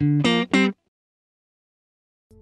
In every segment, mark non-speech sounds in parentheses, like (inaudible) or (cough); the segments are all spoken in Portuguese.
Música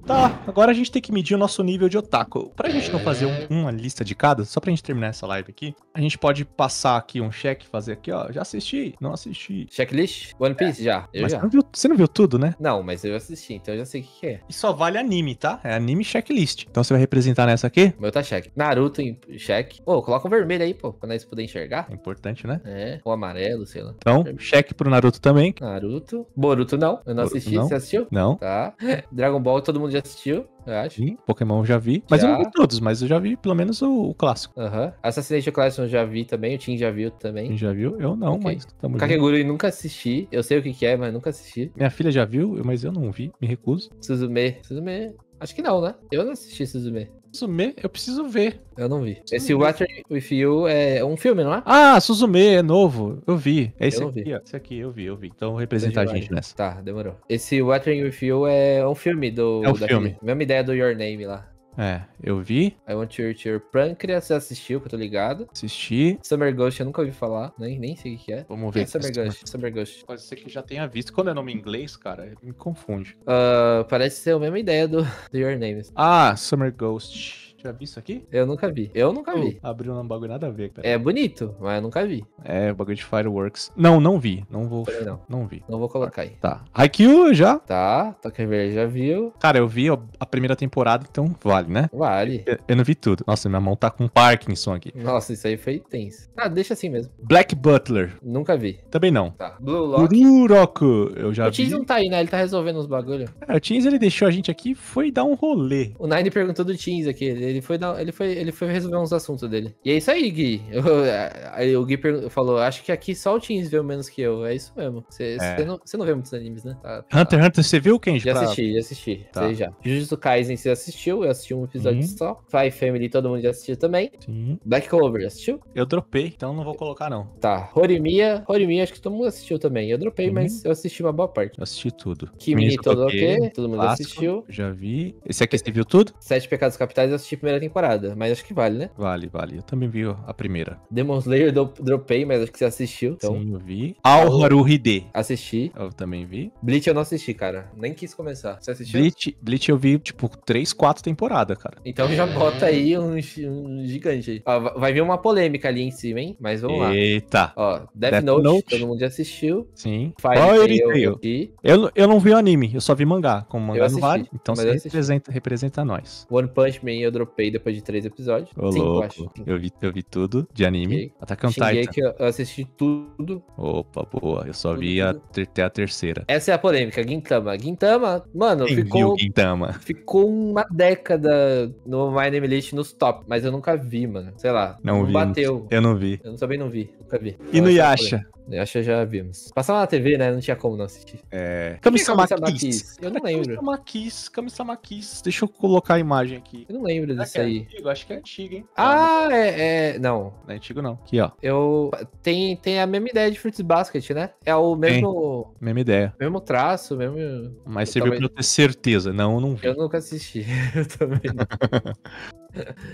Tá, agora a gente tem que medir o nosso nível de otaku. Pra gente não fazer um, uma lista de cada, só pra gente terminar essa live aqui, a gente pode passar aqui um check, fazer aqui, ó. Já assisti, não assisti. Checklist? One Piece? É. Já. Eu mas já. Não viu, você não viu tudo, né? Não, mas eu assisti, então eu já sei o que, que é. E só vale anime, tá? É anime checklist. Então você vai representar nessa aqui? Meu tá check. Naruto em check. Pô, coloca um vermelho aí, pô, pra nós poder enxergar. É importante, né? É, ou amarelo, sei lá. Então, check pro Naruto também. Naruto. Boruto não. Eu não assisti, não. você assistiu? Não. Tá. (laughs) Dragon Ball, todo mundo já assistiu, eu acho. Sim, Pokémon já vi. Mas já. eu não vi todos, mas eu já vi pelo menos o, o clássico. Aham. Uhum. Assassination eu já vi também, o Tim já viu também. Tim já viu? Eu não, okay. mas tamo Kakegurui junto. nunca assisti. Eu sei o que, que é, mas nunca assisti. Minha filha já viu, mas eu não vi, me recuso. Suzume. Suzume Acho que não, né? Eu não assisti Suzume. Suzume? Eu preciso ver. Eu não vi. Suzume. Esse Water With You é um filme, não é? Ah, Suzume é novo. Eu vi. É esse eu aqui, vi. ó. Esse aqui eu vi, eu vi. Então representar a gente nessa. Tá, demorou. Esse Water With You é um filme do. É um filme. Mesma ideia do Your Name lá. É, eu vi. I Want Your, your Pancreas, você assistiu, que eu tô ligado. Assisti. Summer Ghost, eu nunca ouvi falar, nem, nem sei o que é. Vamos ver. É Summer é Ghost, Summer Ghost. Pode ser que já tenha visto. Quando é nome em inglês, cara, me confunde. Uh, parece ser a mesma ideia do, (laughs) do Your Name. Ah, Summer Ghost. Já vi isso aqui? Eu nunca vi. Eu nunca vi. abriu um bagulho nada a ver, cara. É bonito, mas eu nunca vi. É, o bagulho de Fireworks. Não, não vi. Não vou. Não, não vi. Não vou colocar aí. Tá. Haikyuu já? Tá. Toca Verde já viu. Cara, eu vi a primeira temporada, então vale, né? Vale. Eu, eu, não vi tudo. Nossa, minha mão tá com Parkinson aqui. Nossa, isso aí foi tenso. Ah, deixa assim mesmo. Black Butler. Nunca vi. Também não. Tá. Blue Lock. Blue Rock, eu já o vi. O Teens não tá aí, né? Ele tá resolvendo os bagulhos. É, o Teens ele deixou a gente aqui foi dar um rolê. O Nine perguntou do Teens aqui. Ele ele foi, dar, ele, foi, ele foi resolver uns assuntos dele. E é isso aí, Gui. (laughs) Eu, o Gui falou: acho que aqui só o Teams vê menos que eu. É isso mesmo. Você é. não, não vê muitos animes, né? Tá, tá. Hunter x Hunter, você viu quem? Já Já assisti, já assisti. Tá. Sei já. Jujutsu Kaisen você assistiu, eu assisti um episódio uhum. só. Fly Family todo mundo já assistiu também. Sim. Black Clover, assistiu? Eu dropei, então não vou colocar não. Tá. Horimiya, Horimiya acho que todo mundo assistiu também. Eu dropei, uhum. mas eu assisti uma boa parte. Eu assisti tudo. Kimi todo ok, todo mundo assistiu. Já vi. Esse aqui você viu tudo? Sete Pecados Capitais eu assisti primeira temporada, mas acho que vale, né? Vale, vale. Eu também vi a primeira. Demon Slayer do, dropei, mas acho que você assistiu. Então... Sim, eu vi. Ao Ride, Hide. Assisti. Eu também vi. Bleach eu não assisti, cara. Nem quis começar. Você assistiu? Bleach, Bleach eu vi, tipo, três, quatro temporadas, cara. Então já bota aí um, um gigante. Ó, vai vir uma polêmica ali em cima, hein? Mas vamos lá. Eita. Ó, Death, Death Note, Note, todo mundo já assistiu. Sim. Fire Tail. Eu, eu não vi o anime, eu só vi mangá. Como mangá não vale, então você representa, representa nós. One Punch Man eu dropei dropei depois de três episódios. Ô, louco. acho. Eu, vi, eu vi tudo de anime. Atacando Titan. que eu assisti tudo. Opa, boa. Eu só tudo, vi A, até a terceira. Essa é a polêmica, Gintama. Gintama, mano, Quem ficou... Gintama? Ficou uma década no My Name List nos top, mas eu nunca vi, mano. Sei lá. Não, não vi. bateu. Eu não vi. Eu também não vi. Nunca vi. E no é Yasha? Eu acho que já vimos. Passava na TV, né? Não tinha como não assistir. É. Kamisama Kiss. Eu não lembro. Kamisama Kiss, Kamisama Kiss. Deixa eu colocar a imagem aqui. Eu não lembro Será disso é aí. Antigo? Acho que é antigo, hein? Ah, ah é, é, Não. Não é antigo, não. Aqui, ó. Eu. Tem, tem a mesma ideia de Fruits Basket, né? É o mesmo. Tem. Mesma ideia. Mesmo traço, mesmo. Mas você viu pra eu ter certeza. Não, eu não vi. Eu nunca assisti. (laughs) eu também. (laughs)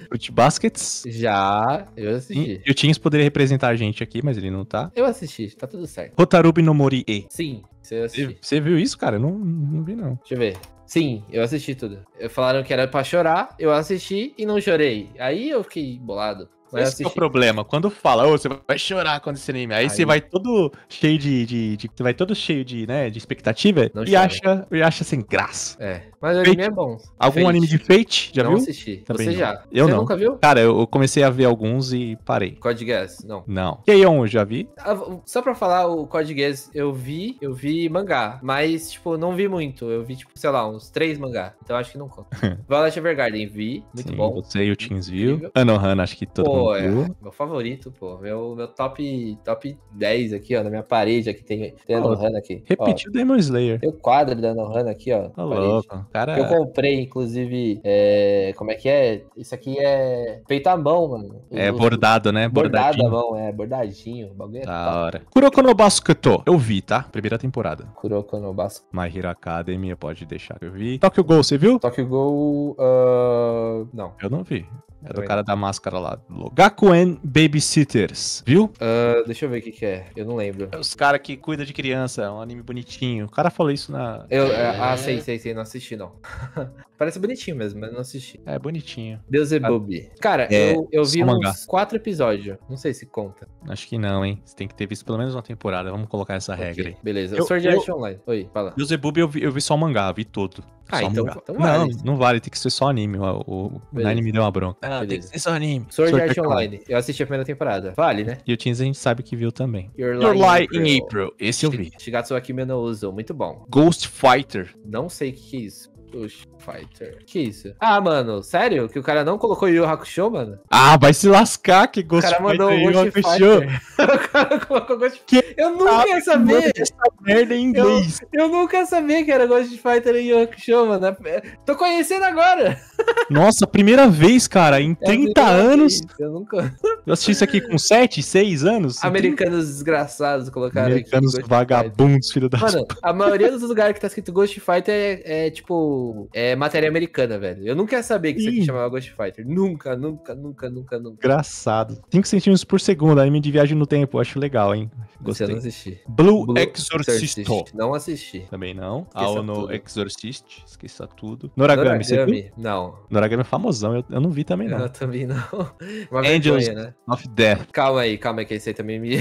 Fruit Baskets? Já, eu assisti. Hum, e o Teams poderia representar a gente aqui, mas ele não tá. Eu assisti, tá tudo certo. Rotarubi no Mori E. Sim, você assistiu. Você viu isso, cara? Eu não, não vi, não. Deixa eu ver. Sim, eu assisti tudo. Falaram que era pra chorar, eu assisti e não chorei. Aí eu fiquei bolado. Vai Esse é o problema. Quando fala, oh, você vai chorar quando esse anime. Aí, aí, você vai todo cheio de, de, de, Você vai todo cheio de, né, de expectativa não e acha, e acha sem graça. É. Mas o anime é bom. Algum Fate. anime de Fate? Já não viu? assisti. Também você não. já. Eu você não. nunca viu? Cara, eu comecei a ver alguns e parei. Code Geass, não. Não. E aí, eu já vi? Ah, só pra falar, o Code Geass, eu vi, eu vi mangá. Mas, tipo, não vi muito. Eu vi, tipo, sei lá, uns três mangá. Então acho que não conta. (laughs) Violet Evergarden, vi. Muito Sim, bom. Você e o Teens viu. Anohana, acho que todo Pô, pô, é, uhum. meu favorito, pô. Meu, meu top, top 10 aqui, ó, na minha parede aqui, tem, tem oh, a aqui. Repetiu o Demon Slayer. Tem o quadro da Nohan aqui, ó. Tá louco. Cara... Eu comprei, inclusive, é, como é que é? Isso aqui é feito à mão, mano. É o, bordado, né? Bordado à mão, é, bordadinho. O bagulho é da top. hora. Kuroko no Basketo, eu vi, tá? Primeira temporada. Kuroko no Basketo. My Hero Academia, pode deixar que eu vi. Tokyo Gol, você viu? Tokyo Gol, uh... Ah, não. Eu não vi. Era é do o cara da máscara lá, louco. Gakuen Babysitters, viu? Uh, deixa eu ver o que, que é. Eu não lembro. É os caras que cuidam de criança, é um anime bonitinho. O cara falou isso na. Eu, é... Ah, sei, sei, sei. Não assisti, não. (laughs) Parece bonitinho mesmo, mas não assisti. É bonitinho. Deus e é ah, Bob. Cara, é, eu, eu vi uns mangá. quatro episódios. Não sei se conta. Acho que não, hein? Você tem que ter visto pelo menos uma temporada. Vamos colocar essa okay, regra aí. Beleza. Eu, Sword Art Online. Oi, fala. Deus e é Bob eu vi, eu vi só o mangá, vi todo. Ah, então, então, Não, vale. não vale, tem que ser só anime. O, o anime me deu uma bronca. Ah, tem que ser só anime. Sword, Sword Art Online. Online. Eu assisti a primeira temporada. Vale, né? E o Teens a gente sabe que viu também. Your Lie, Your Lie in, April. in April. Esse eu vi. Shigatsu Akimeno Uso, muito bom. Ghost Fighter. Não sei o que, que é isso. Ghost Fighter. Que isso? Ah, mano, sério? Que o cara não colocou Yu Hakusho, mano? Ah, vai se lascar que Ghost Fighter. O cara mandou é Yu Ghost Fighter. (laughs) o cara colocou Ghost Fighter. Tá eu nunca ia saber. Eu, eu nunca sabia que era Ghost Fighter e Yu Hakusho, mano. É, é, tô conhecendo agora. (laughs) Nossa, primeira vez, cara, em 30 é anos. Vez. Eu nunca. Eu assisti isso aqui com 7, 6 anos. Americanos desgraçados colocaram Americanos aqui. Americanos vagabundos, filho da Mano, a maioria dos lugares que tá escrito Ghost Fighter é, é tipo é, matéria americana, velho. Eu nunca ia saber que isso aqui chamava Ghost Fighter. Nunca, nunca, nunca, nunca, nunca. Engraçado. 5 centímetros por segundo, anime de viagem no tempo. Acho legal, hein? Gostei. Você não assisti. Blue, Blue Exorcist. Não assisti. Também não. Aono Exorcist. Esqueça tudo. Noragami, Noragami, você viu? Não. Noragami é famosão. Eu, eu não vi também, não. Eu também não. (laughs) Uma Angels vergonha, né? of Death. Calma aí, calma aí, que esse aí também me... (laughs)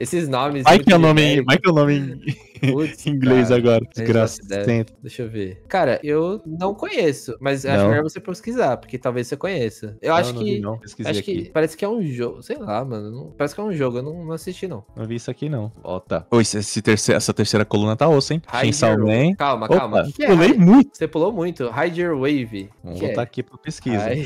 Esses nomes... É vai que é o nome... Vai que é o nome... Putz, (laughs) inglês cara. agora, desgraça. Deixa eu ver. Cara, eu não conheço, mas não. acho melhor você pesquisar, porque talvez você conheça. Eu não, acho que. Não, pesquisei acho aqui. que parece que é um jogo. Sei lá, mano. Não, parece que é um jogo. Eu não, assisti, não. Não vi isso aqui, não. Ó, tá. Oi, terceira, essa terceira coluna tá osso, hein? Chainsaw Man. Calma, Opa, calma. Que é pulei é? muito. Você pulou muito. your Wave. Vamos é? voltar é? aqui pra pesquisa. (laughs) Aí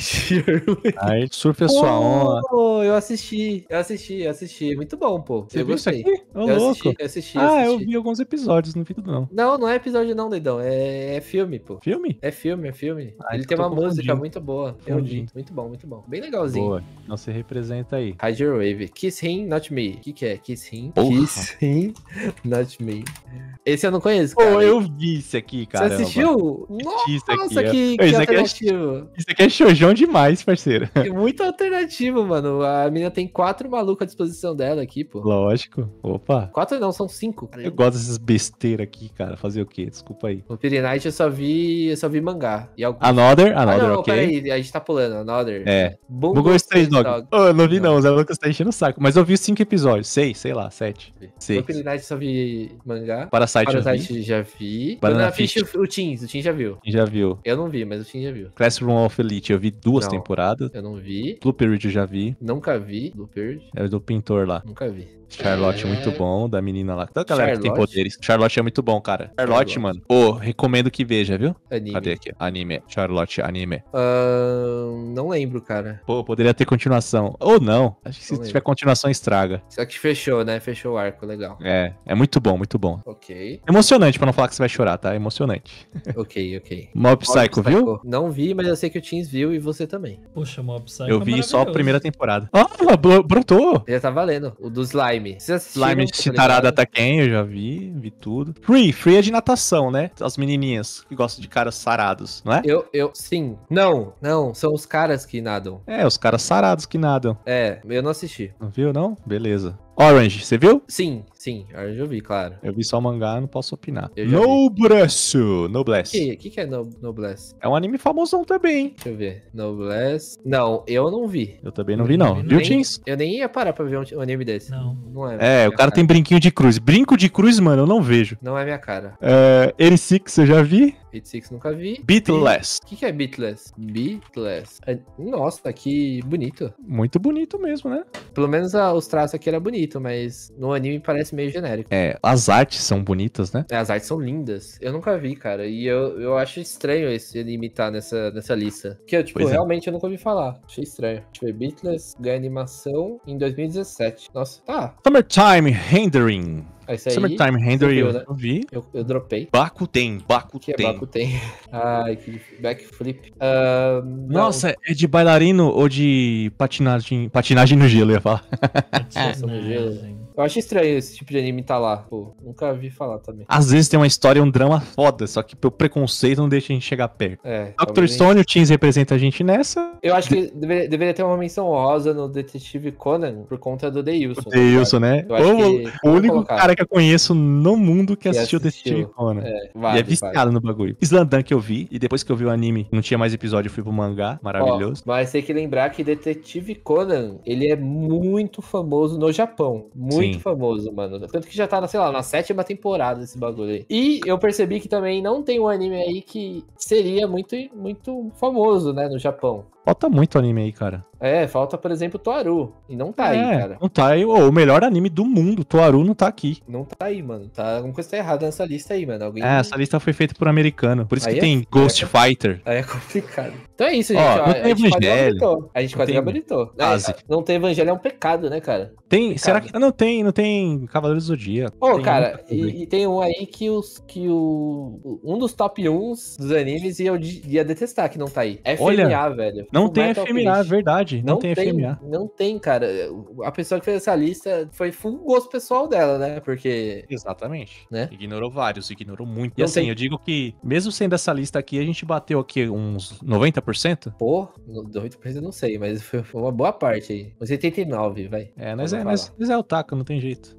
Wave. a sua onda. Pô, eu assisti. Eu assisti, eu assisti. Muito bom, pô. Você eu viu gostei. isso aqui? eu louco. Assisti, eu ah, assisti, ah, assisti. eu vi alguns episódios episódios, não vi tudo não. Não, não é episódio não, Deidão. É, é filme, pô. Filme? É filme, é filme. Ah, ele então tem uma música muito boa. Confundindo. Muito bom, muito bom. Bem legalzinho. Boa. Não se representa aí. Hydro Wave. Kiss Him, Not Me. O que que é? Kiss Him? Kiss Him, Not Me. Esse eu não conheço, cara. eu vi isso aqui, cara. Você assistiu? Nossa, aqui, que, que isso alternativo. Aqui é... Isso aqui é showjão é é demais, parceiro. (laughs) É muito alternativo, mano. A menina tem quatro malucos à disposição dela aqui, pô. Lógico. Opa. Quatro não, são cinco. Eu gosto desses besteiras aqui, cara. Fazer o quê? Desculpa aí. Vampire Night eu só vi. Eu só vi mangá. E algum... Another? Another, ah, não, ok. Peraí, a gente tá pulando. Another. É. Google Bungo Stray Dog. Oh, eu não vi, não. não. O Zé Lucas tá enchendo o saco. Mas eu vi cinco episódios. Seis, sei lá, sete. Seis. Vampire Night só vi mangá. Parasite, Parasite já vi. Banana Fish, Fish. O, o Teens, o Teens já viu. Já viu. Eu não vi, mas o Teens já viu. Classroom of Elite, eu vi duas não, temporadas. Eu não vi. Blue Period eu já vi. Nunca vi. Blue Period. É do pintor lá. Nunca vi. Charlotte, é... muito bom, da menina lá. Toda galera Charlotte? que tem poder. Charlotte é muito bom, cara. Charlotte, mano. Pô, recomendo que veja, viu? Anime. Cadê aqui? Anime. Charlotte, anime. Uh, não lembro, cara. Pô, poderia ter continuação. Ou não. Acho que se tiver continuação, estraga. Só que fechou, né? Fechou o arco, legal. É, é muito bom, muito bom. Ok. Emocionante, pra não falar que você vai chorar, tá? Emocionante. (laughs) ok, ok. Mob Psycho, viu? Não vi, mas eu sei que o Teams viu e você também. Poxa, Mob Psycho. É eu vi é só a primeira temporada. Ah, brotou! Já tá valendo. O do Slime. Slime tá quem eu já vi vi, tudo. Free, Free é de natação, né? As menininhas que gostam de caras sarados, não é? Eu, eu, sim. Não, não, são os caras que nadam. É, os caras sarados que nadam. É, eu não assisti. Não viu, não? Beleza. Orange, você viu? Sim, sim, Orange eu vi, claro. Eu vi só o mangá, não posso opinar. Noblesse! Noblesse. O que, que, é no, Noblesse? É um anime famosão também, hein? Deixa eu ver. Noblesse. Não, eu não vi. Eu também não vi, não. Viu, Teens? Eu nem ia parar pra ver um, um anime desse. Não. Não é. É, o cara, cara, tem brinquinho de cruz. Brinco de cruz, mano, eu não vejo. Não é minha cara. É, N6, eu já vi. 86 nunca vi. Beatless. O que, que é Beatless? Beatless. É, nossa, que bonito. Muito bonito mesmo, né? Pelo menos a, os traços aqui era bonito, mas no anime parece meio genérico. É, as artes são bonitas, né? É, as artes são lindas. Eu nunca vi, cara. E eu, eu acho estranho esse anime estar tá nessa, nessa lista. Que eu, tipo, pois é. realmente é. eu nunca ouvi falar. Achei estranho. Deixa eu ver. Beatless ganha animação em 2017. Nossa, tá. Summertime Rendering. Esse ah, aí, Summertime render eu, não né? eu vi. Eu, eu dropei. Bakuten, tem, Que é (laughs) Ai, que backflip. Uh, Nossa, é de bailarino ou de patinagem, patinagem no gelo, eu ia falar. Patinagem no gelo. Eu acho estranho esse tipo de anime tá lá, pô. Nunca vi falar também. Às vezes tem uma história, um drama foda, só que pelo preconceito não deixa a gente chegar perto. É, Doctor Stone, o Teens representa a gente nessa. Eu acho que deveria, deveria, ter uma menção rosa no Detetive Conan por conta do Deilson. Deilson, né? né? Eu que... O único cara que eu conheço no mundo que, que assistiu, assistiu Detetive Conan. É, é, vale, e é viciado vale. no bagulho. Slandan que eu vi, e depois que eu vi o anime, não tinha mais episódio, eu fui pro mangá, maravilhoso. Ó, mas tem que lembrar que Detetive Conan, ele é muito famoso no Japão. Muito Sim. famoso, mano. Tanto que já tá, sei lá, na sétima temporada esse bagulho aí. E eu percebi que também não tem um anime aí que seria muito, muito famoso, né, no Japão. Falta muito anime aí, cara. É, falta, por exemplo, Toaru. E não tá é, aí, cara. Não tá aí. ou o melhor anime do mundo, Toaru, não tá aqui. Não tá aí, mano. Tá, alguma coisa tá errada nessa lista aí, mano. Alguém... É, essa lista foi feita por um americano. Por isso aí que é... tem Ghost é... Fighter. Aí é complicado. Então é isso, gente. Ó, não ó, tem a, evangelho. A gente quase gabaritou. É, não ter evangelho é um pecado, né, cara? Tem. Pecado. Será que. Não tem, não tem Cavaleiros do Dia Ô, oh, cara, e, e, tem um aí que os. que o. Um dos top 1 dos animes ia, ia detestar que não tá aí. FMA, Olha, velho. Não não tem FMA, é verdade. Não, não tem, tem, FMA. Não tem, cara. A pessoa que fez essa lista foi full gosto pessoal dela, né? Porque. Exatamente. Né? Ignorou vários, ignorou muito. E assim, tem... eu digo que, mesmo sendo essa lista aqui, a gente bateu aqui uns 90%? Pô, 90% eu não sei, mas foi uma boa parte aí. Uns 89, vai. É, mas é, mas, mas é o taco, não tem jeito.